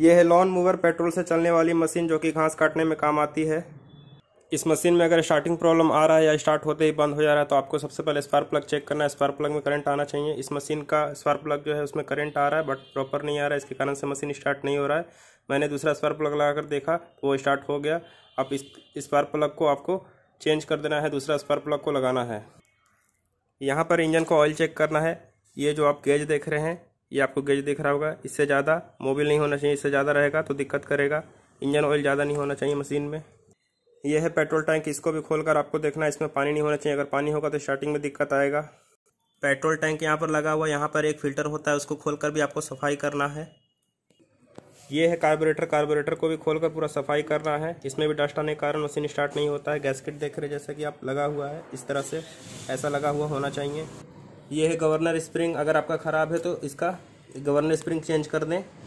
यह है lawn mover petrol से चलने वाली मशीन जो कि घास काटने में काम आती है इस मशीन में अगर स्टार्टिंग प्रॉब्लम आ रहा है या स्टार्ट होते ही बंद हो जा रहा है तो आपको सबसे पहले स्पार्क प्लग चेक करना है स्पार्क प्लग में करंट आना चाहिए इस मशीन का स्पार्क प्लग जो है उसमें करंट आ रहा है बट प्रॉपर नहीं आ रहा है इसके कारण से मशीन स्टार्ट नहीं हो रहा है मैंने दूसरा स्पार्क प्लग लगाकर देखा तो वो स्टार्ट हो गया अब इस स्पार्क प्लग को आपको चेंज कर देना है दूसरा स्पार्क प्लग को लगाना है यहाँ पर इंजन को ऑयल चेक करना है ये जो आप गेज देख रहे हैं ये आपको गेज दिख रहा होगा इससे ज़्यादा मोबिल नहीं होना चाहिए इससे ज़्यादा रहेगा तो दिक्कत करेगा इंजन ऑयल ज़्यादा नहीं होना चाहिए मशीन में यह है पेट्रोल टैंक इसको भी खोलकर आपको देखना है इसमें पानी नहीं होना चाहिए अगर पानी होगा तो स्टार्टिंग में दिक्कत आएगा पेट्रोल टैंक यहाँ पर लगा हुआ यहाँ पर एक फिल्टर होता है उसको खोलकर भी आपको सफाई करना है ये है कार्बोरेटर कार्बोरेटर को भी खोलकर पूरा सफाई करना है इसमें भी डस्ट आने के कारण मशीन स्टार्ट नहीं होता है गैसकेट देख रहे जैसे कि आप लगा हुआ है इस तरह से ऐसा लगा हुआ होना चाहिए ये है गवर्नर स्प्रिंग अगर आपका ख़राब है तो इसका गवर्नर स्प्रिंग चेंज कर दें